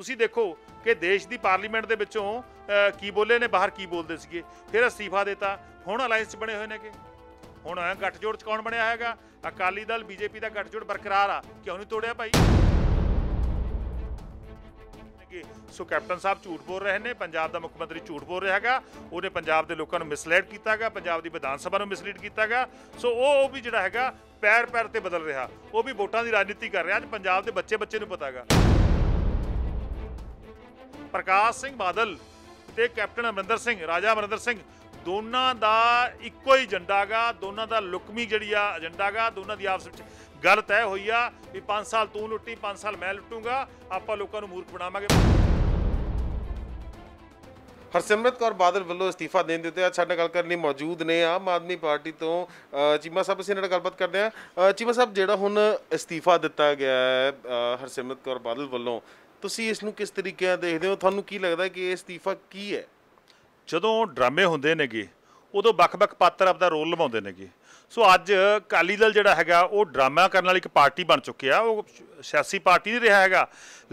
ਤੁਸੀਂ ਦੇਖੋ ਕਿ ਦੇਸ਼ ਦੀ ਪਾਰਲੀਮੈਂਟ ਦੇ ਵਿੱਚੋਂ ਕੀ ਬੋਲੇ ਨੇ ਬਾਹਰ ਕੀ ਬੋਲਦੇ ਸੀਗੇ ਫਿਰ ਅਸਤੀਫਾ ਦਿੱਤਾ ਹੁਣ ਅਲਾਈਅੰਸ ਬਣੇ ਹੋਏ ਨੇ ਕਿ ਹੁਣ ਗੱਠਜੋੜ ਚ ਕੌਣ ਬਣਿਆ ਹੈਗਾ ਅਕਾਲੀ ਦਲ ਬੀਜੇਪੀ ਦਾ ਗੱਠਜੋੜ ਬਰਕਰਾਰ ਆ ਕਿਉਂ ਨਹੀਂ ਤੋੜਿਆ ਭਾਈ ਕਿ ਸੋ ਕੈਪਟਨ ਸਾਹਿਬ ਝੂਠ ਬੋਲ ਰਹੇ ਨੇ ਪੰਜਾਬ ਦਾ ਮੁੱਖ ਮੰਤਰੀ ਝੂਠ ਬੋਲ ਰਿਹਾ ਹੈਗਾ ਉਹਨੇ ਪੰਜਾਬ ਦੇ ਲੋਕਾਂ ਨੂੰ ਮਿਸਲੀਡ ਕੀਤਾ ਹੈਗਾ ਪੰਜਾਬ ਦੀ ਵਿਧਾਨ ਸਭਾ ਨੂੰ ਮਿਸਲੀਡ ਕੀਤਾ ਹੈਗਾ ਸੋ ਉਹ ਉਹ ਵੀ ਜਿਹੜਾ ਹੈਗਾ ਪੈਰ ਪੈਰ ਤੇ ਬਦਲ ਰਿਹਾ ਉਹ ਵੀ ਵੋਟਾਂ ਦੀ ਰਾਜਨੀਤੀ ਕਰ ਰਿਹਾ ਅੱਜ ਪੰਜਾਬ ਦੇ ਬੱਚੇ ਬੱਚੇ ਨੂੰ ਪਤਾ ਹੈਗਾ ਪ੍ਰਕਾਸ਼ ਸਿੰਘ ਬਾਦਲ ਤੇ ਕੈਪਟਨ ਅਮਰਿੰਦਰ ਸਿੰਘ ਰਾਜਾ ਅਮਰਿੰਦਰ ਸਿੰਘ ਦੋਨਾਂ ਦਾ ਇੱਕੋ ਹੀ ਏਜੰਡਾਗਾ ਦੋਨਾਂ ਦਾ ਲੁਕਮੀ ਜਿਹੜੀ ਆ ਏਜੰਡਾਗਾ ਦੋਨਾਂ ਦੀ ਆਪਸ ਵਿੱਚ ਗੱਲ ਤੈਅ ਹੋਈ ਆ ਵੀ 5 ਸਾਲ ਤੂੰ ਲੁੱਟੀ 5 ਸਾਲ ਮੈਂ ਲੁੱਟੂਗਾ ਆਪਾਂ ਲੋਕਾਂ ਨੂੰ ਮੂਰਖ ਬਣਾਵਾਂਗੇ ਹਰਸਿਮਰਤ ਕੌਰ ਬਾਦਲ ਵੱਲੋਂ ਅਸਤੀਫਾ ਦੇਣ ਦੇ ਉੱਤੇ ਅੱਜ ਸਾਡੇ ਨਾਲ ਗੱਲ ਕਰਨ ਲਈ ਮੌਜੂਦ ਨੇ ਆਮ ਆਦਮੀ ਪਾਰਟੀ ਤੋਂ ਚੀਮਾ ਸਾਹਿਬ ਅਸੀਂ ਇਹਨਾਂ ਨਾਲ ਗੱਲਬਾਤ ਕਰਦੇ ਆ ਚੀਮਾ ਸਾਹਿਬ ਜਿਹੜਾ ਹੁਣ ਅਸਤੀਫਾ ਦਿੱਤਾ ਗਿਆ ਹੈ ਹਰਸਿਮਰਤ ਕੌਰ ਬਾਦਲ ਵੱਲੋਂ ਤੁਸੀਂ ਇਸ ਨੂੰ ਕਿਸ ਤਰੀਕੇ ਨਾਲ ਦੇਖਦੇ ਹੋ ਤੁਹਾਨੂੰ ਕੀ ਲੱਗਦਾ ਕਿ ਇਹ ਅਸਤੀਫਾ ਕੀ ਹੈ ਜਦੋਂ ਡਰਾਮੇ ਹੁੰਦੇ ਨੇਗੇ ਉਦੋਂ ਵੱਖ-ਵੱਖ ਪਾਤਰ ਆਪਦਾ ਰੋਲ ਨਿਭਾਉਂਦੇ ਨੇਗੇ ਸੋ ਅੱਜ ਕਾਲੀ ਦਲ ਜਿਹੜਾ ਹੈਗਾ ਉਹ ਡਰਾਮਾ ਕਰਨ ਵਾਲੀ ਇੱਕ ਪਾਰਟੀ ਬਣ ਚੁੱਕਿਆ ਉਹ ਸਿਆਸੀ ਪਾਰਟੀ ਨਹੀਂ ਰਿਹਾ ਹੈਗਾ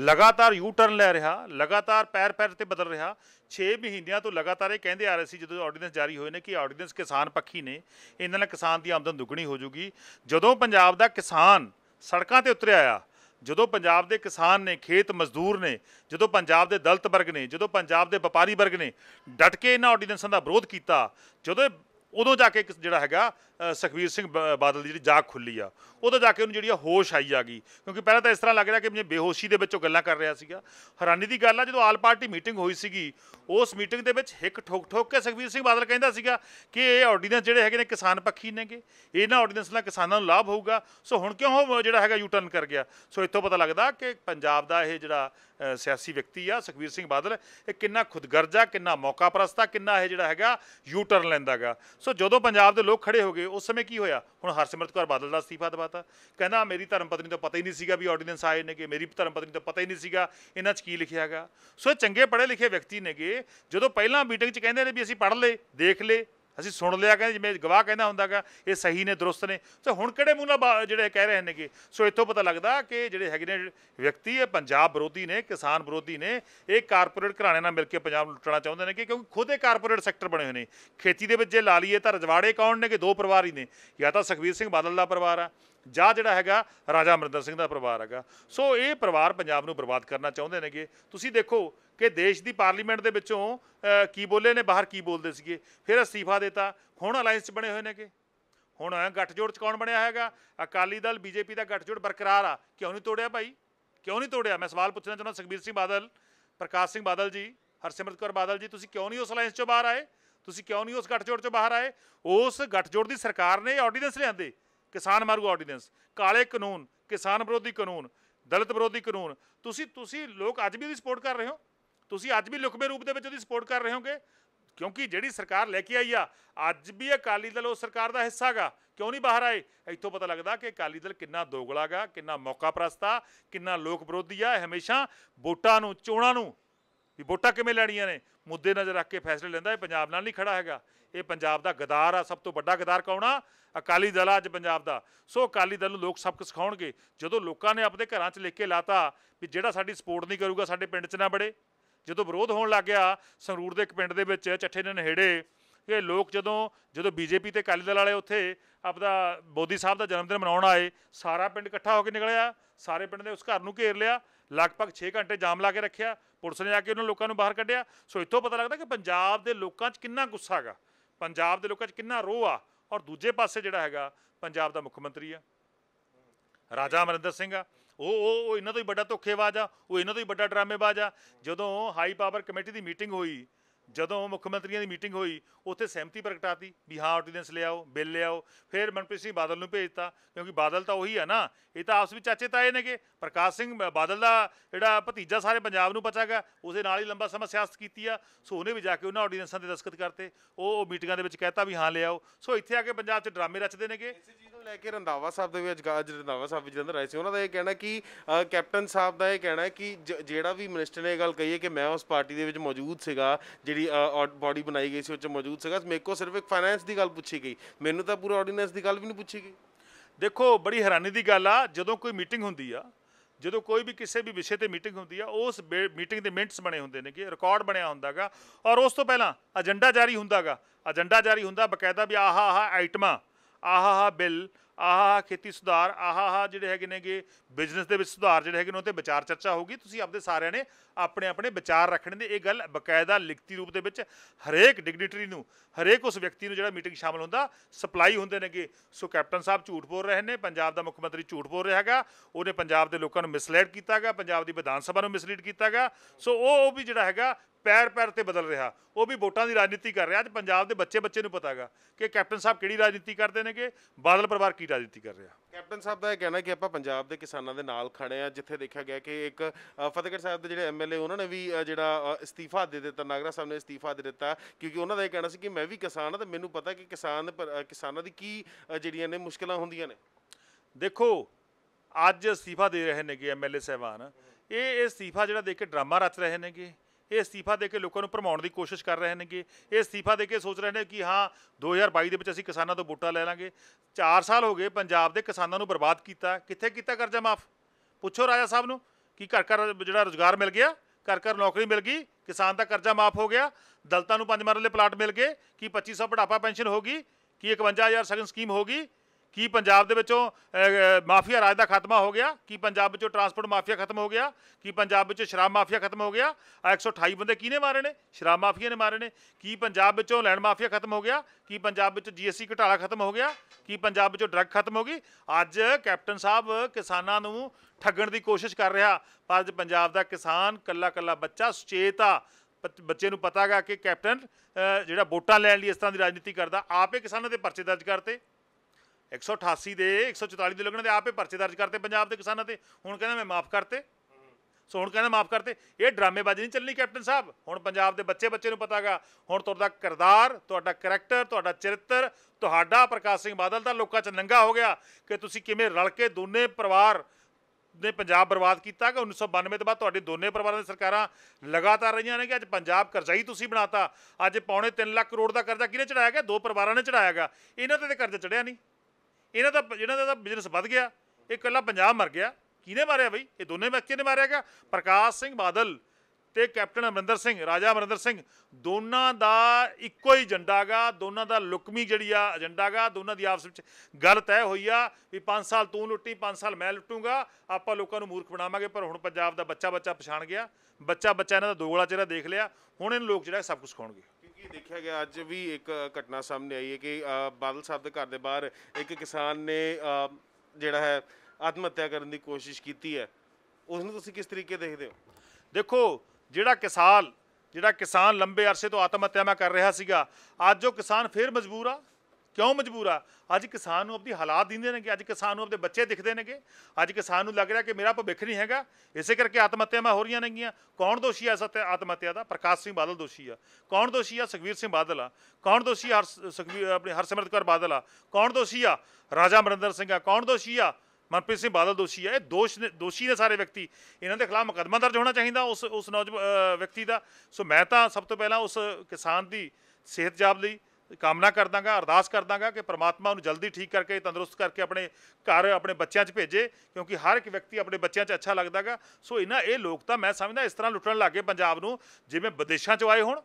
ਲਗਾਤਾਰ ਯੂ ਟਰਨ ਲੈ ਰਿਹਾ ਲਗਾਤਾਰ ਪੈਰ ਪੈਰ ਤੇ ਬਦਲ ਰਿਹਾ 6 ਮਹੀਨਿਆਂ ਤੋਂ ਲਗਾਤਾਰ ਇਹ ਕਹਿੰਦੇ ਆ ਰਹੇ ਸੀ ਜਦੋਂ ਆਰਡੀਨੈਂਸ ਜਾਰੀ ਹੋਏ ਨੇ ਕਿ ਆਰਡੀਨੈਂਸ ਕਿਸਾਨ ਪੱਖੀ ਨੇ ਇਹਨਾਂ ਨਾਲ ਕਿਸਾਨ ਦੀ ਆਮਦਨ ਦੁੱਗਣੀ ਹੋ ਜਾਊਗੀ ਜਦੋਂ ਪੰਜਾਬ ਦਾ ਕਿਸਾਨ ਸੜਕਾਂ ਤੇ ਉਤਰਿਆ ਆ ਜਦੋਂ ਪੰਜਾਬ ਦੇ ਕਿਸਾਨ ਨੇ ਖੇਤ ਮਜ਼ਦੂਰ ਨੇ ਜਦੋਂ ਪੰਜਾਬ ਦੇ ਦਲਤ ਵਰਗ ਨੇ ਜਦੋਂ ਪੰਜਾਬ ਦੇ ਵਪਾਰੀ ਵਰਗ ਨੇ ਡਟ ਕੇ ਇਹਨਾਂ ਆਰਡੀਨੈਂਸਾਂ ਦਾ ਵਿਰੋਧ ਕੀਤਾ ਜਦੋਂ ਉਦੋਂ ਜਾ ਕੇ ਜਿਹੜਾ ਹੈਗਾ ਸੁਖਵੀਰ ਸਿੰਘ ਬਾਦਲ ਦੀ ਜਿਹੜੀ ਜਾਗ ਖੁੱਲੀ ਆ ਉਦੋਂ ਜਾ ਕੇ ਉਹਨੂੰ ਜਿਹੜੀ ਆ ਹੋਸ਼ ਆਈ ਆ ਗਈ ਕਿਉਂਕਿ ਪਹਿਲਾਂ ਤਾਂ ਇਸ ਤਰ੍ਹਾਂ ਲੱਗ ਰਿਹਾ ਕਿ ਜਿਵੇਂ ਬੇਹੋਸ਼ੀ ਦੇ ਵਿੱਚੋਂ ਗੱਲਾਂ ਕਰ ਰਿਹਾ ਸੀਗਾ ਹੈਰਾਨੀ ਦੀ ਗੱਲ ਆ ਜਦੋਂ ਆਲ ਪਾਰਟੀ ਮੀਟਿੰਗ ਹੋਈ ਸੀਗੀ ਉਸ ਮੀਟਿੰਗ ਦੇ ਵਿੱਚ ਹਿੱਕ ਠੋਕ ਠੋਕ ਕੇ ਸੁਖਵੀਰ ਸਿੰਘ ਬਾਦਲ ਕਹਿੰਦਾ ਸੀਗਾ ਕਿ ਇਹ ਆਰਡੀਨੈਂਸ ਜਿਹੜੇ ਹੈਗੇ ਨੇ ਕਿਸਾਨ ਪੱਖੀ ਨੇਗੇ ਇਹਨਾਂ ਆਰਡੀਨੈਂਸ ਨਾਲ ਕਿਸਾਨਾਂ ਨੂੰ ਲਾਭ ਹੋਊਗਾ ਸੋ ਹੁਣ ਕਿਉਂ ਜਿਹੜਾ ਹੈਗਾ ਯੂ ਟਰਨ ਕਰ ਗਿਆ ਸੋ ਇੱਥੋਂ ਪਤਾ ਲੱਗਦਾ ਕਿ ਪੰਜਾਬ ਦਾ ਇਹ ਜਿਹੜਾ ਸਿਆਸੀ ਵਿਅਕਤੀ ਆ ਸੁਖਵੀਰ ਸਿੰਘ ਬਾਦਲ ਇਹ ਕਿੰਨਾ ਖੁਦਗਰਜਾ ਕਿੰਨਾ ਮੌਕਾ ਪ੍ਰਸਤਾ ਕਿੰਨਾ ਇਹ ਜਿਹੜਾ ਹੈਗਾ ਯੂ ਟਰਨ ਲੈਂਦਾਗਾ ਸੋ ਜਦੋਂ ਪੰਜਾਬ ਦੇ ਲੋਕ ਖੜੇ ਹੋ ਗਏ ਉਸ ਸਮੇਂ ਕੀ ਹੋਇਆ ਹੁਣ ਹਰਸਿਮਰਤ ਕੌਰ ਬਾਦਲ ਦਾ ਅਸਤੀਫਾ ਦਵਾਤਾ ਕਹਿੰਦਾ ਮੇਰੀ ਧਰਮ ਪਤਨੀ ਤੋਂ ਪਤਾ ਹੀ ਨਹੀਂ ਸੀਗਾ ਵੀ ਆਰਡੀਨੈਂਸ ਆਏ ਨੇ ਕਿ ਮੇਰੀ ਧਰਮ ਪਤਨੀ ਤੋਂ ਪਤਾ ਹੀ ਨਹੀਂ ਸੀਗਾ ਇਹਨਾਂ 'ਚ ਕੀ ਲਿਖਿਆਗਾ ਸੋ ਇਹ ਚੰਗੇ ਪੜ੍ਹੇ ਲਿਖੇ ਵਿਅਕਤੀ ਨੇਗੇ ਜਦੋਂ ਪਹਿਲਾਂ ਮੀਟਿੰਗ 'ਚ ਕਹਿੰਦੇ ਨੇ ਵੀ ਅਸੀਂ ਪੜ੍ਹ ਲਏ ਦੇਖ ਲਏ ਅਸੀਂ ਸੁਣ ਲਿਆ ਕਹਿੰਦੇ ਜਿਵੇਂ ਗਵਾਹ ਕਹਿੰਦਾ ਹੁੰਦਾਗਾ ਇਹ ਸਹੀ ਨੇ ਦਰੁਸਤ ਨੇ ਤੇ ਹੁਣ ਕਿਹੜੇ ਮੂੰਹ ਨਾਲ ਜਿਹੜੇ ਕਹਿ ਰਹੇ ਨੇਗੇ ਸੋ ਇੱਥੋਂ ਪਤਾ ਲੱਗਦਾ ਕਿ ਜਿਹੜੇ ਹੈਗੇ ਨੇ ਵਿਅਕਤੀ ਇਹ ਪੰਜਾਬ ਵਿਰੋਧੀ ਨੇ ਕਿਸਾਨ ਵਿਰੋਧੀ ਨੇ ਇਹ ਕਾਰਪੋਰੇਟ ਘਰਾਣੇ ਨਾਲ ਮਿਲ ਕੇ ਪੰਜਾਬ ਲੁੱਟਣਾ ਚਾਹੁੰਦੇ ਨੇ ਕਿਉਂਕਿ ਖੁਦ ਇਹ ਕਾਰਪੋਰੇਟ ਸੈਕਟਰ ਬਣੇ ਹੋਏ ਨੇ ਖੇਤੀ ਦੇ ਵਿੱਚ ਜੇ ਲਾ ਲਈਏ ਤਾਂ ਰਜਵਾੜੇ ਕੌਣ ਨੇ ਕਿ ਦੋ ਪਰਿਵਾਰ ਹੀ ਨੇ ਜਾਂ ਤਾਂ ਸੁਖਵੀਰ ਸਿੰਘ ਬਾਦਲ ਦਾ ਪਰਿਵਾਰ ਆ ਜਾਂ ਜਿਹੜਾ ਹੈਗਾ ਰਾਜਾ ਅਮਰਿੰਦਰ ਸਿੰਘ ਦਾ ਪਰਿਵਾਰ ਹੈਗਾ ਸੋ ਇਹ ਪਰਿਵਾਰ ਪੰਜਾਬ ਨੂੰ ਬਰਬਾਦ ਕਰਨਾ ਚਾਹੁੰਦੇ ਨੇਗੇ ਤੁਸੀਂ ਦੇਖੋ ਕਿ ਦੇਸ਼ ਦੀ ਪਾਰਲੀਮੈਂਟ ਦੇ ਵਿੱਚੋਂ ਕੀ ਬੋਲੇ ਨੇ ਬਾਹਰ ਕੀ ਬੋਲਦੇ ਸੀਗੇ ਫਿਰ ਅਸਤੀਫਾ ਦਿੱਤਾ ਹੁਣ ਅਲਾਈਅੰਸ 'ਚ ਬਣੇ ਹੋਏ ਨੇਗੇ ਹੁਣ ਗੱਠਜੋੜ 'ਚ ਕੌਣ ਬਣਿਆ ਹੈਗਾ ਅਕਾਲੀ ਦਲ ਬੀਜੇਪੀ ਦਾ ਗੱਠਜੋੜ ਬਰਕਰਾਰ ਆ ਕਿਉਂ ਨਹੀਂ ਤੋੜਿਆ ਭਾਈ ਕਿਉਂ ਨਹੀਂ ਤੋੜਿਆ ਮੈਂ ਸਵਾਲ ਪੁੱਛਣਾ ਚਾਹੁੰਦਾ ਸੁਖਬੀਰ ਸਿੰਘ ਬਾਦਲ ਪ੍ਰਕਾਸ਼ ਸਿੰਘ ਬਾਦਲ ਜੀ ਹਰਸਿਮਰਤ ਕੌਰ ਬਾਦਲ ਜੀ ਤੁਸੀਂ ਕਿਉਂ ਨਹੀਂ ਉਸ ਅਲਾਈਅੰਸ 'ਚੋਂ ਬਾਹਰ ਆਏ ਤੁਸੀਂ ਕਿਉਂ ਨਹੀਂ ਉਸ ਗੱਠਜੋੜ 'ਚੋਂ ਬਾਹਰ ਆਏ ਉਸ ਗੱਠਜੋੜ ਦੀ ਸਰਕਾਰ ਨੇ ਆਰਡੀਨੈਂਸ ਲਿਆਂਦੇ ਕਿਸਾਨ ਮਾਰੂ ਆਰਡੀਨੈਂਸ ਕਾਲੇ ਕਾਨੂੰਨ ਕਿਸਾਨ ਵਿਰੋਧੀ ਕਾਨੂੰਨ ਦਲਿਤ ਵਿਰੋਧੀ ਕਾਨੂੰਨ ਤੁਸੀਂ ਤੁਸੀਂ ਲੋਕ ਅੱਜ ਵੀ ਉਹਦੀ ਸਪੋਰਟ ਕਰ ਰਹੇ ਹੋ ਤੁਸੀਂ ਅੱਜ ਵੀ ਲੁਕਵੇਂ ਰੂਪ ਦੇ ਵਿੱਚ ਉਹਦੀ ਸਪੋਰਟ ਕਰ ਰਹੇ ਹੋਗੇ ਕਿਉਂਕਿ ਜਿਹੜੀ ਸਰਕਾਰ ਲੈ ਕੇ ਆਈ ਆ ਅੱਜ ਵੀ ਅਕਾਲੀ ਦਲ ਉਸ ਸਰਕਾਰ ਦਾ ਹਿੱਸਾ ਗਾ ਕਿਉਂ ਨਹੀਂ ਬਾਹਰ ਆਏ ਇੱਥੋਂ ਪਤਾ ਲੱਗਦਾ ਕਿ ਅਕਾਲੀ ਦਲ ਕਿੰਨਾ ਦੋਗਲਾ ਗਾ ਕਿੰਨਾ ਮੌਕਾ ਪ੍ਰਸਤਾ ਕਿੰਨਾ ਲੋਕ ਵਿਰੋਧੀ ਆ ਹਮੇਸ਼ਾ ਵੋਟਾਂ ਨੂੰ ਚੋਣਾਂ ਨੂੰ ਵੀ ਵੋਟਾਂ ਕਿਵੇਂ ਲੈਣੀਆਂ ਨੇ ਮੁੱਦੇ ਨਜ਼ਰ ਰੱਖ ਕੇ ਫੈਸਲੇ ਲੈਂਦਾ ਇਹ ਪੰਜਾਬ ਨਾਲ ਨਹੀਂ ਖੜਾ ਹੈਗਾ ਇਹ ਪੰਜਾਬ ਦਾ ਗਦਾਰ ਆ ਸਭ ਤੋਂ ਵੱਡਾ ਗਦਾਰ ਕੌਣ ਆ ਅਕਾਲੀ ਦਲ ਅੱਜ ਪੰਜਾਬ ਦਾ ਸੋ ਅਕਾਲੀ ਦਲ ਨੂੰ ਲੋਕ ਕੁਝ ਸਿਖਾਉਣਗੇ ਜਦੋਂ ਲੋਕਾਂ ਨੇ ਆਪਣੇ ਘਰਾਂ 'ਚ ਲਿਖ ਕੇ ਲਾਤਾ ਵੀ ਜਿਹੜਾ ਸਾਡੀ ਸਪੋਰਟ ਨਹੀਂ ਕਰੂਗਾ ਸਾਡੇ ਪਿੰਡ 'ਚ ਨਾ ਬੜੇ ਜਦੋਂ ਵਿਰੋਧ ਹੋਣ ਲੱਗ ਗਿਆ ਸੰਗਰੂਰ ਦੇ ਇੱਕ ਪਿੰਡ ਦੇ ਵਿੱਚ ਚੱਠੇ ਨੇ ਨੇੜੇ ਕਿ ਲੋਕ ਜਦੋਂ ਜਦੋਂ ਬੀਜੇਪੀ ਤੇ ਅਕਾਲੀ ਦਲ ਵਾਲੇ ਉੱਥੇ ਆਪਦਾ ਬੋਦੀ ਸਾਹਿਬ ਦਾ ਜਨਮ ਦਿਨ ਮਨਾਉਣ ਆਏ ਸਾਰਾ ਪਿੰਡ ਇਕੱਠਾ ਹੋ ਕੇ ਨਿਕਲਿਆ ਸਾਰੇ ਪਿੰਡ ਨੇ ਉਸ ਘਰ ਨੂੰ ਘੇਰ ਲਿਆ ਲਗਭਗ 6 ਘੰਟੇ ਜਾਮ ਲਾ ਕੇ ਰੱਖਿਆ ਪੁਲਿਸ ਨੇ ਜਾ ਕੇ ਉਹਨਾਂ ਲੋਕਾਂ ਨੂੰ ਬਾਹਰ ਕੱਢਿਆ ਸੋ ਇੱਥੋਂ ਪਤਾ ਲੱਗਦਾ ਕਿ ਪੰਜਾਬ ਦੇ ਲੋਕਾਂ 'ਚ ਕਿੰਨਾ ਗੁੱਸਾ ਹੈਗਾ ਪੰਜਾਬ ਦੇ ਲੋਕਾਂ 'ਚ ਕਿੰਨਾ ਰੋਹ ਆ ਔਰ ਦੂਜੇ ਪਾਸੇ ਜਿਹੜਾ ਹੈਗਾ ਪੰਜਾਬ ਦਾ ਮੁੱਖ ਮੰਤਰੀ ਆ ਰਾਜਾ ਅਮਰਿੰਦਰ ਸਿੰਘ ਆ ਉਹ ਉਹ ਇਹਨਾਂ ਤੋਂ ਹੀ ਵੱਡਾ ਧੋਖੇਬਾਜ਼ ਆ ਉਹ ਇਹਨਾਂ ਤੋਂ ਹੀ ਵੱਡਾ ਡਰਾਮੇਬਾਜ਼ ਆ ਜਦੋਂ ਹਾਈ ਪਾਵਰ ਕਮੇਟੀ ਦੀ ਮੀਟਿੰਗ ਹੋਈ ਜਦੋਂ ਮੁੱਖ ਮੰਤਰੀਆਂ ਦੀ ਮੀਟਿੰਗ ਹੋਈ ਉੱਥੇ ਸਹਿਮਤੀ ਪ੍ਰਗਟਾਤੀ ਵੀ ਹਾਂ ਆਰਡੀਨੈਂਸ ਲਿਆਓ ਬਿੱਲ ਲਿਆਓ ਫਿਰ ਮਨਪ੍ਰੀਤ ਸਿੰਘ ਬਾਦਲ ਨੂੰ ਭੇਜਤਾ ਕਿਉਂਕਿ ਬਾਦਲ ਤਾਂ ਉਹੀ ਆ ਨਾ ਇਹ ਤਾਂ ਆਪਸ ਵਿੱਚ ਚਾਚੇ ਤਾਏ ਨੇਗੇ ਪ੍ਰਕਾਸ਼ ਸਿੰਘ ਬਾਦਲ ਦਾ ਜਿਹੜਾ ਭਤੀਜਾ ਸਾਰੇ ਪੰਜਾਬ ਨੂੰ ਪਚਾਗਾ ਉਸੇ ਨਾਲ ਹੀ ਲੰਬਾ ਸਮਾਂ ਸਿਆਸਤ ਕੀਤੀ ਆ ਸੋ ਉਹਨੇ ਵੀ ਜਾ ਕੇ ਉਹਨਾਂ ਆਰਡੀਨੈਂਸਾਂ ਦੇ ਦਸਤਖਤ ਕਰਤੇ ਉਹ ਮੀਟਿੰਗਾਂ ਦੇ ਵਿੱਚ ਕਹਿਤਾ ਵੀ ਹਾਂ ਲਿਆਓ ਸੋ ਇੱਥੇ ਆ ਕੇ ਪੰਜਾਬ 'ਚ ਡਰਾਮੇ ਰਚਦੇ ਨੇਗੇ ਲੈ ਕੇ ਰੰਦਾਵਾ ਸਾਹਿਬ ਦੇ ਵੀ ਅੱਜ ਗਾਜ ਰੰਦਾਵਾ ਸਾਹਿਬ ਜਿੰਦਰ ਆਏ ਸੀ ਉਹਨਾਂ ਦਾ ਇਹ ਕਹਿਣਾ ਕਿ ਕੈਪਟਨ ਸਾਹਿਬ ਦਾ ਇਹ ਕਹਿਣਾ ਕਿ ਜਿਹੜਾ ਵੀ ਮਿਨਿਸਟਰ ਨੇ ਇਹ ਗੱਲ ਕਹੀ ਹੈ ਕਿ ਮੈਂ ਉਸ ਪਾਰਟੀ ਦੇ ਵਿੱਚ ਮੌਜੂਦ ਸੀਗਾ ਜਿਹੜੀ ਬਾਡੀ ਬਣਾਈ ਗਈ ਸੀ ਉਹ ਚ ਮੌਜੂਦ ਸੀਗਾ ਮੇਰੇ ਕੋ ਸਿਰਫ ਇੱਕ ਫਾਈਨੈਂਸ ਦੀ ਗੱਲ ਪੁੱਛੀ ਗਈ ਮੈਨੂੰ ਤਾਂ ਪੂਰਾ ਆਰਡੀਨੈਂਸ ਦੀ ਗੱਲ ਵੀ ਨਹੀਂ ਪੁੱਛੀ ਗਈ ਦੇਖੋ ਬੜੀ ਹੈਰਾਨੀ ਦੀ ਗੱਲ ਆ ਜਦੋਂ ਕੋਈ ਮੀਟਿੰਗ ਹੁੰਦੀ ਆ ਜਦੋਂ ਕੋਈ ਵੀ ਕਿਸੇ ਵੀ ਵਿਸ਼ੇ ਤੇ ਮੀਟਿੰਗ ਹੁੰਦੀ ਆ ਉਸ ਮੀਟਿੰਗ ਦੇ ਮਿੰਟਸ ਬਣੇ ਹੁੰਦੇ ਨੇ ਕਿ ਰਿਕਾਰਡ ਬਣਿਆ ਹੁੰਦਾਗਾ ਔਰ ਉਸ ਤੋਂ ਪਹਿਲਾਂ ਏਜੰਡਾ ਜਾਰੀ ਹੁੰਦਾਗਾ ਏਜੰਡਾ ਜਾਰੀ ਹੁੰਦਾ ਬਕਾਇਦਾ ਵੀ ਆਹਾ ਆਹਾ ਆਈਟਮਾਂ ਆਹਾ ਬਿੱਲ ਆਹ ਖੇਤੀ ਸੁਧਾਰ ਆਹ ਜਿਹੜੇ ਹੈਗੇ ਨੇਗੇ ਬਿਜ਼ਨਸ ਦੇ ਵਿੱਚ ਸੁਧਾਰ ਜਿਹੜੇ ਹੈਗੇ ਨੇ ਉਹ ਤੇ ਵਿਚਾਰ ਚਰਚਾ ਹੋਊਗੀ ਤੁਸੀਂ ਆਪਦੇ ਸਾਰਿਆਂ ਨੇ ਆਪਣੇ ਆਪਣੇ ਵਿਚਾਰ ਰੱਖਣੇ ਨੇ ਇਹ ਗੱਲ ਬਕਾਇਦਾ ਲਿਖਤੀ ਰੂਪ ਦੇ ਵਿੱਚ ਹਰੇਕ ਡਿਗਨਿਟਰੀ ਨੂੰ ਹਰੇਕ ਉਸ ਵਿਅਕਤੀ ਨੂੰ ਜਿਹੜਾ ਮੀਟਿੰਗ ਸ਼ਾਮਲ ਹੁੰਦਾ ਸਪਲਾਈ ਹੁੰਦੇ ਨੇਗੇ ਸੋ ਕੈਪਟਨ ਸਾਹਿਬ ਝੂਠ ਬੋਲ ਰਹੇ ਨੇ ਪੰਜਾਬ ਦਾ ਮੁੱਖ ਮੰਤਰੀ ਝੂਠ ਬੋਲ ਰਿਹਾ ਹੈਗਾ ਉਹਨੇ ਪੰਜਾਬ ਦੇ ਲੋਕਾਂ ਨੂੰ ਮਿਸਲੀਡ ਕੀਤਾ ਹੈਗਾ ਪੰਜਾਬ ਦੀ ਵਿਧਾਨ ਸਭਾ ਨੂੰ ਮਿਸਲੀਡ ਕੀਤਾ ਹੈਗਾ ਸੋ ਉਹ ਉਹ ਵੀ ਜਿਹੜਾ ਹੈਗਾ ਪੈਰ ਪੈਰ ਤੇ ਬਦਲ ਰਿਹਾ ਉਹ ਵੀ ਵੋਟਾਂ ਦੀ ਰਾਜਨੀਤੀ ਕਰ ਰਿਹਾ ਅੱਜ ਪੰਜਾਬ ਦੇ ਬੱਚੇ ਬੱਚੇ ਨੂੰ ਪਤਾਗਾ ਕਿ ਕੈਪਟਨ ਸਾਹਿਬ ਕਿਹੜੀ ਰਾਜਨੀਤੀ ਕਰਦੇ ਨੇਗੇ ਬਾਦਲ ਪਰਿਵਾਰ ਕੀ ਰਾਜਨੀਤੀ ਕਰ ਰਿਹਾ ਕੈਪਟਨ ਸਾਹਿਬ ਦਾ ਇਹ ਕਹਿਣਾ ਕਿ ਆਪਾਂ ਪੰਜਾਬ ਦੇ ਕਿਸਾਨਾਂ ਦੇ ਨਾਲ ਖੜੇ ਆ ਜਿੱਥੇ ਦੇਖਿਆ ਗਿਆ ਕਿ ਇੱਕ ਫਤਿਹਗੜ੍ਹ ਸਾਹਿਬ ਦੇ ਜਿਹੜੇ ਐਮਐਲਏ ਉਹਨਾਂ ਨੇ ਵੀ ਜਿਹੜਾ ਅਸਤੀਫਾ ਦੇ ਦਿੱਤਾ ਨਾਗਰਾ ਸਾਹਿਬ ਨੇ ਅਸਤੀਫਾ ਦੇ ਦਿੱਤਾ ਕਿਉਂਕਿ ਉਹਨਾਂ ਦਾ ਇਹ ਕਹਿਣਾ ਸੀ ਕਿ ਮੈਂ ਵੀ ਕਿਸਾਨ ਆ ਤੇ ਮੈਨੂੰ ਪਤਾ ਕਿ ਕਿਸਾਨ ਕਿਸਾਨਾਂ ਦੀ ਕੀ ਜਿਹੜੀਆਂ ਨੇ ਮੁਸ਼ਕਲਾਂ ਹੁੰਦੀਆਂ ਨੇ ਦੇਖੋ ਅੱਜ ਅਸਤੀਫਾ ਦੇ ਰਹੇ ਨੇਗੇ ਐਮਐਲਏ ਸਹਿਬਾਨ ਇਹ ਇਹ ਅਸਤੀਫਾ ਜਿਹੜਾ ਦੇ ਕੇ ਡਰਾਮਾ ਰਚ ਰਹੇ ਨੇਗੇ ਇਹ ਅਸਤੀਫਾ ਦੇ ਕੇ ਲੋਕਾਂ ਨੂੰ ਭਰਮਾਉਣ ਦੀ ਕੋਸ਼ਿਸ਼ ਕਰ ਰਹੇ ਨੇਗੇ ਇਹ ਅਸਤੀਫਾ ਦੇ ਕੇ ਸੋਚ ਰਹੇ ਨੇ ਕਿ ਹਾਂ 2022 ਦੇ ਵਿੱਚ ਅਸੀਂ ਕਿਸਾਨਾਂ ਤੋਂ ਵੋਟਾਂ ਲੈ ਲਾਂਗੇ 4 ਸਾਲ ਹੋ ਗਏ ਪੰਜਾਬ ਦੇ ਕਿਸਾਨਾਂ ਨੂੰ ਬਰਬਾਦ ਕੀਤਾ ਕਿੱਥੇ ਕੀਤਾ ਕਰਜ਼ਾ ਮਾਫ ਪੁੱਛੋ ਰਾਜਾ ਸਾਹਿਬ ਨੂੰ ਕਿ ਘਰ ਘਰ ਜਿਹੜਾ ਰੋਜ਼ਗਾਰ ਮਿਲ ਗਿਆ ਘਰ ਘਰ ਨੌਕਰੀ ਮਿਲ ਗਈ ਕਿਸਾਨ ਦਾ ਕਰਜ਼ਾ ਮਾਫ ਹੋ ਗਿਆ ਦਲਤਾਂ ਨੂੰ ਪੰਜ ਮਰਲੇ ਪਲਾਟ ਮਿਲ ਗਏ ਕਿ 2500 ਬੜਾਪਾ ਪੈਨਸ਼ਨ ਹੋ ਗਈ ਕਿ 51000 ਸਗਨ ਸਕੀਮ ਹੋ ਗਈ ਕੀ ਪੰਜਾਬ ਦੇ ਵਿੱਚੋਂ ਮਾਫੀਆ ਰਾਜ ਦਾ ਖਾਤਮਾ ਹੋ ਗਿਆ ਕੀ ਪੰਜਾਬ ਵਿੱਚੋਂ ਟਰਾਂਸਪੋਰਟ ਮਾਫੀਆ ਖਤਮ ਹੋ ਗਿਆ ਕੀ ਪੰਜਾਬ ਵਿੱਚੋਂ ਸ਼ਰਾਬ ਮਾਫੀਆ ਖਤਮ ਹੋ ਗਿਆ ਆ 128 ਬੰਦੇ ਕਿਹਨੇ ਮਾਰੇ ਨੇ ਸ਼ਰਾਬ ਮਾਫੀਆ ਨੇ ਮਾਰੇ ਨੇ ਕੀ ਪੰਜਾਬ ਵਿੱਚੋਂ ਲੈਂਡ ਮਾਫੀਆ ਖਤਮ ਹੋ ਗਿਆ ਕੀ ਪੰਜਾਬ ਵਿੱਚ ਜੀਐਸਟੀ ਘਟਾਲਾ ਖਤਮ ਹੋ ਗਿਆ ਕੀ ਪੰਜਾਬ ਵਿੱਚੋਂ ਡਰੱਗ ਖਤਮ ਹੋ ਗਈ ਅੱਜ ਕੈਪਟਨ ਸਾਹਿਬ ਕਿਸਾਨਾਂ ਨੂੰ ਠੱਗਣ ਦੀ ਕੋਸ਼ਿਸ਼ ਕਰ ਰਿਹਾ ਪਰ ਅੱਜ ਪੰਜਾਬ ਦਾ ਕਿਸਾਨ ਕੱਲਾ ਕੱਲਾ ਬੱਚਾ ਸੁਚੇਤ ਆ ਬੱਚੇ ਨੂੰ ਪਤਾਗਾ ਕਿ ਕੈਪਟਨ ਜਿਹੜਾ ਵੋਟਾਂ ਲੈਣ ਲਈ ਇਸ ਤਰ੍ਹਾਂ ਦੀ ਰਾਜਨੀਤੀ ਕਰਦਾ ਆਪੇ ਕਿਸਾਨਾਂ ਦੇ ਪਰਚੇ ਦਰਜ ਕਰਤੇ 188 ਦੇ 144 ਦੇ ਲੱਗਣ ਦੇ ਆਪੇ ਪਰਚੇ ਦਰਜ ਕਰਤੇ ਪੰਜਾਬ ਦੇ ਕਿਸਾਨਾਂ ਤੇ ਹੁਣ ਕਹਿੰਦਾ ਮੈਂ ਮਾਫ ਕਰਤੇ ਸੋ ਹੁਣ ਕਹਿੰਦਾ ਮਾਫ ਕਰਤੇ ਇਹ ਡਰਾਮੇਬਾਜ਼ੀ ਨਹੀਂ ਚੱਲਣੀ ਕੈਪਟਨ ਸਾਹਿਬ ਹੁਣ ਪੰਜਾਬ ਦੇ ਬੱਚੇ ਬੱਚੇ ਨੂੰ ਪਤਾਗਾ ਹੁਣ ਤੁਹਾਡਾ ਕਿਰਦਾਰ ਤੁਹਾਡਾ ਕੈਰੈਕਟਰ ਤੁਹਾਡਾ ਚਰਿੱਤਰ ਤੁਹਾਡਾ ਪ੍ਰਕਾਸ਼ ਸਿੰਘ ਬਾਦਲ ਦਾ ਲੋਕਾਂ 'ਚ ਨੰਗਾ ਹੋ ਗਿਆ ਕਿ ਤੁਸੀਂ ਕਿਵੇਂ ਰਲ ਕੇ ਦੋਨੇ ਪਰਿਵਾਰ ਨੇ ਪੰਜਾਬ ਬਰਬਾਦ ਕੀਤਾ ਕਿ 1992 ਤੋਂ ਬਾਅਦ ਤੁਹਾਡੇ ਦੋਨੇ ਪਰਿਵਾਰਾਂ ਦੀ ਸਰਕਾਰਾਂ ਲਗਾਤਾਰ ਰਹੀਆਂ ਨੇ ਕਿ ਅੱਜ ਪੰਜਾਬ ਕਰਜ਼ਾਈ ਤੁਸੀਂ ਬਣਾਤਾ ਅੱਜ ਪੌਣੇ 3 ਲੱਖ ਕਰੋੜ ਦਾ ਕਰਜ਼ਾ ਕਿਹਨੇ ਚੜਾਇਆ ਗਿਆ ਦੋ ਪਰਿਵਾਰਾਂ ਨੇ ਚੜਾਇਆ ਗਿਆ ਇਹਨਾਂ ਤੇ ਕਰਜ਼ਾ ਚੜਿਆ ਨਹੀਂ ਇਹਨਾਂ ਦਾ ਜਿਹਨਾਂ ਦਾ ਬਿਜ਼ਨਸ ਵੱਧ ਗਿਆ ਇਹ ਇਕੱਲਾ ਪੰਜਾਬ ਮਰ ਗਿਆ ਕਿਹਨੇ ਮਾਰਿਆ ਬਈ ਇਹ ਦੋਨੇ ਵਿਅਕਤੀ ਨੇ ਮਾਰਿਆ ਗਿਆ ਪ੍ਰਕਾਸ਼ ਸਿੰਘ ਬਾਦਲ ਤੇ ਕੈਪਟਨ ਅਮਰਿੰਦਰ ਸਿੰਘ ਰਾਜਾ ਅਮਰਿੰਦਰ ਸਿੰਘ ਦੋਨਾਂ ਦਾ ਇੱਕੋ ਹੀ ਏਜੰਡਾਗਾ ਦੋਨਾਂ ਦਾ ਲੁਕਮੀ ਜਿਹੜੀ ਆ ਏਜੰਡਾਗਾ ਦੋਨਾਂ ਦੀ ਆਪਸ ਵਿੱਚ ਗੱਲ ਤੈਅ ਹੋਈ ਆ ਵੀ 5 ਸਾਲ ਤੂੰ ਲੁੱਟੀ 5 ਸਾਲ ਮੈਂ ਲੁੱਟੂਗਾ ਆਪਾਂ ਲੋਕਾਂ ਨੂੰ ਮੂਰਖ ਬਣਾਵਾਂਗੇ ਪਰ ਹੁਣ ਪੰਜਾਬ ਦਾ ਬੱਚਾ ਬੱਚਾ ਪਛਾਣ ਗਿਆ ਬੱਚਾ ਬੱਚਾ ਇਹਨਾਂ ਦਾ ਦੋਗਲਾ ਚਿਹਰਾ ਦੇਖ ਲਿਆ ਹੁਣ ਇਹਨਾਂ ਲੋਕ ਜਿਹੜਾ ਸਭ ਕੁਝ ਖਾਣਗੇ ਕੀ ਦੇਖਿਆ ਗਿਆ ਅੱਜ ਵੀ ਇੱਕ ਘਟਨਾ ਸਾਹਮਣੇ ਆਈ ਹੈ ਕਿ ਬਾਦਲ ਸਾਹਿਬ ਦੇ ਘਰ ਦੇ ਬਾਹਰ ਇੱਕ ਕਿਸਾਨ ਨੇ ਜਿਹੜਾ ਹੈ ਆਤਮ ਹੱਤਿਆ ਕਰਨ ਦੀ ਕੋਸ਼ਿਸ਼ ਕੀਤੀ ਹੈ ਉਸ ਨੂੰ ਤੁਸੀਂ ਕਿਸ ਤਰੀਕੇ ਦੇਖਦੇ ਹੋ ਦੇਖੋ ਜਿਹੜਾ ਕਿਸਾਨ ਜਿਹੜਾ ਕਿਸਾਨ ਲੰਬੇ ਅਰਸੇ ਤੋਂ ਆਤਮ ਹੱਤਿਆ ਮੈਂ ਕਰ ਰਿਹਾ ਸੀਗਾ ਅੱਜ ਉਹ ਕਿਸਾਨ ਫੇਰ ਮਜਬੂਰ ਆ ਕਿਉਂ ਮਜਬੂਰ ਆ ਅੱਜ ਕਿਸਾਨ ਨੂੰ ਆਪਣੀ ਹਾਲਾਤ ਦਿੰਦੇ ਨੇ ਕਿ ਅੱਜ ਕਿਸਾਨ ਨੂੰ ਆਪਣੇ ਬੱਚੇ ਦਿਖਦੇ ਨੇਗੇ ਅੱਜ ਕਿਸਾਨ ਨੂੰ ਲੱਗ ਰਿਹਾ ਕਿ ਮੇਰਾ ਭਵਿੱਖ ਨਹੀਂ ਹੈਗਾ ਇਸੇ ਕਰਕੇ ਆਤਮ ਹੱਤਿਆਵਾਂ ਹੋ ਰਹੀਆਂ ਨੇਗੀਆਂ ਕੌਣ ਦੋਸ਼ੀ ਆ ਇਸ ਆਤਮਹੱਤਿਆ ਦਾ ਪ੍ਰਕਾਸ਼ ਸਿੰਘ ਬਾਦਲ ਦੋਸ਼ੀ ਆ ਕੌਣ ਦੋਸ਼ੀ ਆ ਸੁਖਵੀਰ ਸਿੰਘ ਬਾਦਲ ਆ ਕੌਣ ਦੋਸ਼ੀ ਆ ਸੁਖਵੀਰ ਆਪਣੇ ਹਰਸਿਮਰਤ ਕੌਰ ਬਾਦਲ ਆ ਕੌਣ ਦੋਸ਼ੀ ਆ ਰਾਜਾ ਮਰਿੰਦਰ ਸਿੰਘ ਆ ਕੌਣ ਦੋਸ਼ੀ ਆ ਮਨਪ੍ਰੀਤ ਸਿੰਘ ਬਾਦਲ ਦੋਸ਼ੀ ਆ ਇਹ ਦੋਸ਼ ਦੋਸ਼ੀ ਨੇ ਸਾਰੇ ਵਿਅਕਤੀ ਇਹਨਾਂ ਦੇ ਖਿਲਾਫ ਮੁਕਦਮਾ ਦਰਜ ਹੋਣਾ ਚਾਹੀਦਾ ਉਸ ਉਸ ਨੌਜਵਾਨ ਵਿਅਕਤੀ ਦਾ ਸੋ ਮੈਂ ਤਾਂ ਸਭ ਤੋਂ ਪਹਿਲਾਂ ਉਸ ਕਿਸਾਨ ਦੀ ਸਿਹਤ ਜਾਬ ਲਈ ਕਾਮਨਾ ਕਰਦਾਗਾ ਅਰਦਾਸ ਕਰਦਾਗਾ ਕਿ ਪ੍ਰਮਾਤਮਾ ਉਹਨੂੰ ਜਲਦੀ ਠੀਕ ਕਰਕੇ ਤੰਦਰੁਸਤ ਕਰਕੇ ਆਪਣੇ ਘਰ ਆਪਣੇ ਬੱਚਿਆਂ 'ਚ ਭੇਜੇ ਕਿਉਂਕਿ ਹਰ ਇੱਕ ਵਿਅਕਤੀ ਆਪਣੇ ਬੱਚਿਆਂ 'ਚ ਅੱਛਾ ਲੱਗਦਾਗਾ ਸੋ ਇਹਨਾਂ ਇਹ ਲੋਕ ਤਾਂ ਮੈਂ ਸਮਝਦਾ ਇਸ ਤਰ੍ਹਾਂ ਲੁੱਟਣ ਲੱਗੇ ਪੰਜਾਬ ਨੂੰ ਜਿਵੇਂ ਵਿਦੇਸ਼ਾਂ 'ਚੋਂ ਆਏ ਹੋਣ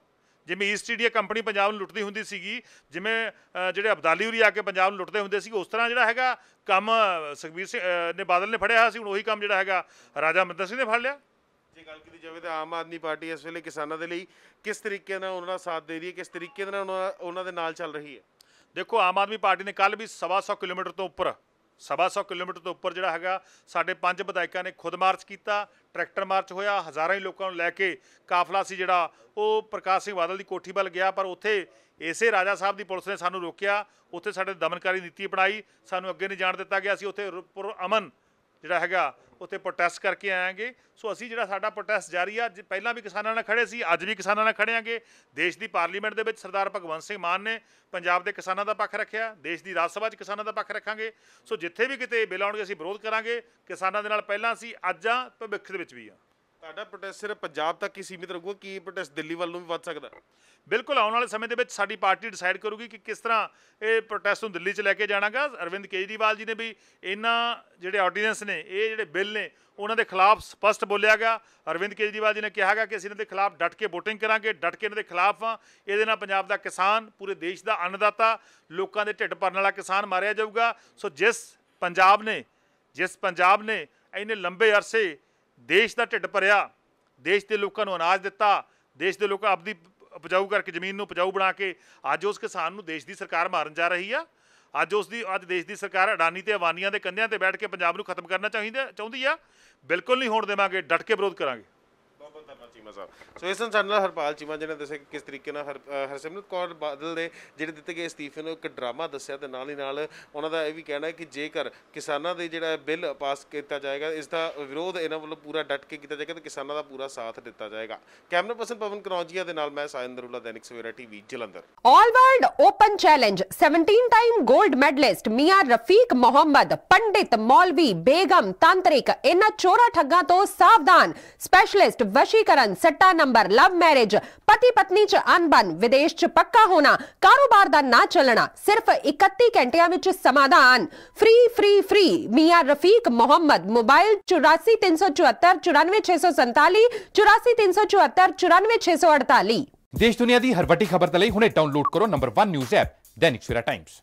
ਜਿਵੇਂ ਈਸਟ ਇੰਡੀਆ ਕੰਪਨੀ ਪੰਜਾਬ ਨੂੰ ਲੁੱਟਦੀ ਹੁੰਦੀ ਸੀਗੀ ਜਿਵੇਂ ਜਿਹੜੇ ਅਬਦਾਲੀ ਉਰੀ ਆ ਕੇ ਪੰਜਾਬ ਨੂੰ ਲੁੱਟਦੇ ਹੁੰਦੇ ਸੀ ਉਸ ਤਰ੍ਹਾਂ ਜਿਹੜਾ ਹੈਗਾ ਕੰਮ ਸੁਖਵੀਰ ਸਿੰਘ ਨੇ ਬਾਦਲ ਨੇ ਫੜਿਆ ਸੀ ਹੁਣ ਉਹੀ ਕੰਮ ਜਿਹੜਾ ਹੈਗਾ ਰਾਜਾ ਮੰਦਰ ਸਿੰਘ ਨੇ ਫੜ ਲਿਆ ਜੇ ਗੱਲ ਕੀਤੀ ਜਾਵੇ ਤਾਂ ਆਮ ਆਦਮੀ ਪਾਰਟੀ ਇਸ ਵੇਲੇ ਕਿਸਾਨਾਂ ਦੇ ਲਈ ਕਿਸ ਤਰੀਕੇ ਨਾਲ ਉਹਨਾਂ ਦਾ ਸਾਥ ਦੇ ਰਹੀ ਹੈ ਕਿਸ ਤਰੀਕੇ ਨਾਲ ਉਹਨਾਂ ਦੇ ਨਾਲ ਚੱਲ ਰਹੀ ਹੈ ਦੇਖੋ ਆਮ ਆਦਮੀ ਪਾਰਟੀ ਨੇ ਕੱਲ ਵੀ 700 ਕਿਲੋਮੀਟਰ ਤੋਂ ਉੱਪਰ 700 ਕਿਲੋਮੀਟਰ ਤੋਂ ਉੱਪਰ ਜਿਹੜਾ ਹੈਗਾ ਸਾਡੇ ਪੰਜ ਵਿਧਾਇਕਾਂ ਨੇ ਖੁਦ ਮਾਰਚ ਕੀਤਾ ਟਰੈਕਟਰ ਮਾਰਚ ਹੋਇਆ ਹਜ਼ਾਰਾਂ ਹੀ ਲੋਕਾਂ ਨੂੰ ਲੈ ਕੇ ਕਾਫਲਾ ਸੀ ਜਿਹੜਾ ਉਹ ਪ੍ਰਕਾਸ਼ ਸਿੰਘ ਬਾਦਲ ਦੀ ਕੋਠੀ ਵੱਲ ਗਿਆ ਪਰ ਉੱਥੇ ਇਸੇ ਰਾਜਾ ਸਾਹਿਬ ਦੀ ਪੁਲਿਸ ਨੇ ਸਾਨੂੰ ਰੋਕਿਆ ਉੱਥੇ ਸਾਡੇ ਦਮਨਕਾਰੀ ਨੀਤੀ ਅਪਣਾਈ ਸਾਨੂੰ ਅੱਗੇ ਨਹੀਂ ਜਾਣ ਦਿੱਤਾ ਗਿਆ ਸੀ ਉੱਥੇ ਅਮਨ ਜਿਹੜਾ ਹੈਗਾ ਉੱਥੇ ਪ੍ਰੋਟੈਸਟ ਕਰਕੇ ਆਏਗੇ ਸੋ ਅਸੀਂ ਜਿਹੜਾ ਸਾਡਾ ਪ੍ਰੋਟੈਸਟ ਜਾਰੀ ਆ ਪਹਿਲਾਂ ਵੀ ਕਿਸਾਨਾਂ ਨਾਲ ਖੜੇ ਸੀ ਅੱਜ ਵੀ ਕਿਸਾਨਾਂ ਨਾਲ ਖੜੇ ਦੇਸ਼ ਦੀ ਪਾਰਲੀਮੈਂਟ ਦੇ ਵਿੱਚ ਸਰਦਾਰ ਭਗਵੰਤ ਸਿੰਘ ਮਾਨ ਨੇ ਪੰਜਾਬ ਦੇ ਕਿਸਾਨਾਂ ਦਾ ਪੱਖ ਰੱਖਿਆ ਦੇਸ਼ ਦੀ ਰਾਜ ਸਭਾ 'ਚ ਕਿਸਾਨਾਂ ਦਾ ਪੱਖ ਰੱਖਾਂਗੇ ਸੋ ਜਿੱਥੇ ਵੀ ਕਿਤੇ ਬਿੱਲ ਆਉਣਗੇ ਅਸੀਂ ਵਿਰੋਧ ਕਰਾਂਗੇ ਕਿਸਾਨਾਂ ਦੇ ਨਾਲ ਪਹਿਲਾਂ ਸੀ ਅੱਜ ਆ ਭਵਿੱਖ ਦੇ ਵਿੱਚ ਵੀ ਆ ਤੁਹਾਡਾ ਪ੍ਰੋਟੈਸਟ ਸਿਰਫ ਪੰਜਾਬ ਤੱਕ ਹੀ ਸੀਮਿਤ ਰਹੂਗਾ ਕੀ ਪ੍ਰੋਟੈਸਟ ਦਿੱਲੀ ਵੱਲ ਨੂੰ ਵੀ ਵੱਧ ਸਕਦਾ ਬਿਲਕੁਲ ਆਉਣ ਵਾਲੇ ਸਮੇਂ ਦੇ ਵਿੱਚ ਸਾਡੀ ਪਾਰਟੀ ਡਿਸਾਈਡ ਕਰੂਗੀ ਕਿ ਕਿਸ ਤਰ੍ਹਾਂ ਇਹ ਪ੍ਰੋਟੈਸਟ ਨੂੰ ਦਿੱਲੀ 'ਚ ਲੈ ਕੇ ਜਾਣਾਗਾ ਅਰਵਿੰਦ ਕੇਜਰੀਵਾਲ ਜੀ ਨੇ ਵੀ ਇਹਨਾਂ ਜਿਹੜੇ ਆਰਡੀਨੈਂਸ ਨੇ ਇਹ ਜਿਹੜੇ ਬਿੱਲ ਨੇ ਉਹਨਾਂ ਦੇ ਖਿਲਾਫ ਸਪਸ਼ਟ ਬੋਲਿਆ ਗਿਆ ਅਰਵਿੰਦ ਕੇਜਰੀਵਾਲ ਜੀ ਨੇ ਕਿਹਾਗਾ ਕਿ ਅਸੀਂ ਇਹਨਾਂ ਦੇ ਖਿਲਾਫ ਡਟ ਕੇ ਵੋਟਿੰਗ ਕਰਾਂਗੇ ਡਟ ਕੇ ਇਹਨਾਂ ਦੇ ਖਿਲਾਫ ਆ ਇਹਦੇ ਨਾਲ ਪੰਜਾਬ ਦਾ ਕਿਸਾਨ ਪੂਰੇ ਦੇਸ਼ ਦਾ ਅੰਨਦਾਤਾ ਲੋਕਾਂ ਦੇ ਢਿੱਡ ਭਰਨ ਵਾਲਾ ਕਿਸਾਨ ਮਾਰਿਆ ਜਾਊਗਾ ਸੋ ਜਿਸ ਪੰਜਾਬ ਨੇ ਜਿਸ ਪੰਜਾਬ ਨੇ ਇਹਨੇ ਲੰਬੇ ਅਰਸੇ ਦੇਸ਼ ਦਾ ਢਿੱਡ ਭਰਿਆ ਦੇਸ਼ ਦੇ ਲੋਕਾਂ ਨੂੰ ਅਨਾਜ ਦਿੱਤਾ ਦੇਸ਼ ਦੇ ਲੋਕਾਂ ਆਪਦੀ ਉਪਜਾਊ ਕਰਕੇ ਜ਼ਮੀਨ ਨੂੰ ਉਪਜਾਊ ਬਣਾ ਕੇ ਅੱਜ ਉਸ ਕਿਸਾਨ ਨੂੰ ਦੇਸ਼ ਦੀ ਸਰਕਾਰ ਮਾਰਨ ਜਾ ਰਹੀ ਆ ਅੱਜ ਉਸ ਦੀ ਅੱਜ ਦੇਸ਼ ਦੀ ਸਰਕਾਰ ਅਡਾਨੀ ਤੇ ਅਵਾਨੀਆਂ ਦੇ ਕੰਧਿਆਂ ਤੇ ਬੈਠ ਕੇ ਪੰਜਾਬ ਨੂੰ ਖਤਮ ਕਰਨਾ ਚਾਹੀਦਾ ਚਾਹੁੰਦੀ ਆ ਬਿਲਕੁਲ ਨਹੀਂ ਹੋਣ ਦੇਵਾਂਗੇ ਡਟ ਕੇ ਵਿਰੋਧ ਕਰਾਂਗੇ ਸੋ ਇਸ ਸਾਡੇ ਹਰਪਾਲ ਚੀਮਾ ਜਿਹਨੇ ਦੱਸਿਆ ਕਿ ਕਿਸ ਤਰੀਕੇ ਨਾਲ ਹਰਸਿਮਰਤ ਕੌਰ ਬਾਦਲ ਦੇ ਜਿਹੜੇ ਦਿੱਤੇ ਗਏ ਅਸਤੀਫੇ ਨੂੰ ਇੱਕ ਡਰਾਮਾ ਦੱਸਿਆ ਤੇ ਨਾਲ ਹੀ ਨਾਲ ਉਹਨਾਂ ਦਾ ਇਹ ਵੀ ਕਹਿਣਾ ਹੈ ਕਿ ਜੇਕਰ ਕਿਸਾਨਾਂ ਦੇ ਜਿਹੜਾ ਬਿੱਲ ਪਾਸ ਕੀਤਾ ਜਾਏਗਾ ਇਸ ਦਾ ਵਿਰੋਧ ਇਹਨਾਂ ਵੱਲੋਂ ਪੂਰਾ ਡਟ ਕੇ ਕੀਤਾ ਜਾਏਗਾ ਤੇ ਕਿਸਾਨਾਂ ਦਾ ਪੂਰਾ ਸਾਥ ਦਿੱਤਾ ਜਾਏਗਾ ਕੈਮਰਾ ਪਰਸਨ ਪਵਨ ਕਨੌਜੀਆ ਦੇ ਨਾਲ ਮੈਂ ਸਾਇੰਦਰੁਲਾ Dainik Savera TV Jalandhar all world open challenge 17 time 골ਡ ਮੈਡਲਿਸਟ ਮੀਆਂ ਰਫੀਕ ਮੁਹੰਮਦ ਪੰਡਿਤ ਮੌਲਵੀ ਬੇਗਮ ਤਾਂਤਰਿਕ ਇਹਨਾਂ ਚੋਰਾ ਠੱਗਾਂ ਤੋਂ ਸਾਵਧਾਨ ਸਪੈਸ਼ਲਿਸਟ ਵਸ਼ੀਕਰਨ ਸੱਟਾ ਨੰਬਰ ਲਵ ਮੈਰਿਜ ਪਤੀ ਪਤਨੀ 'ਚ ਅਨਬਨ ਵਿਦੇਸ਼ 'ਚ ਪੱਕਾ ਹੋਣਾ ਕਾਰੋਬਾਰ ਦਾ ਨਾ ਚੱਲਣਾ ਸਿਰਫ 31 ਘੰਟਿਆਂ ਵਿੱਚ ਸਮਾਧਾਨ free free free Mian Rafiq Muhammad mobile 8437494647 8437494648 ਦੇਸ਼ ਦੁਨੀਆ ਦੀ ਹਰ ਵੱਡੀ ਖਬਰ ਦੇ ਲਈ ਹੁਣੇ ਡਾਊਨਲੋਡ ਕਰੋ ਨੰਬਰ 1 ਨਿਊਜ਼ ਐਪ ਦੈਨਿਕ ਸ਼ਿਰਾ ਟਾਈਮਸ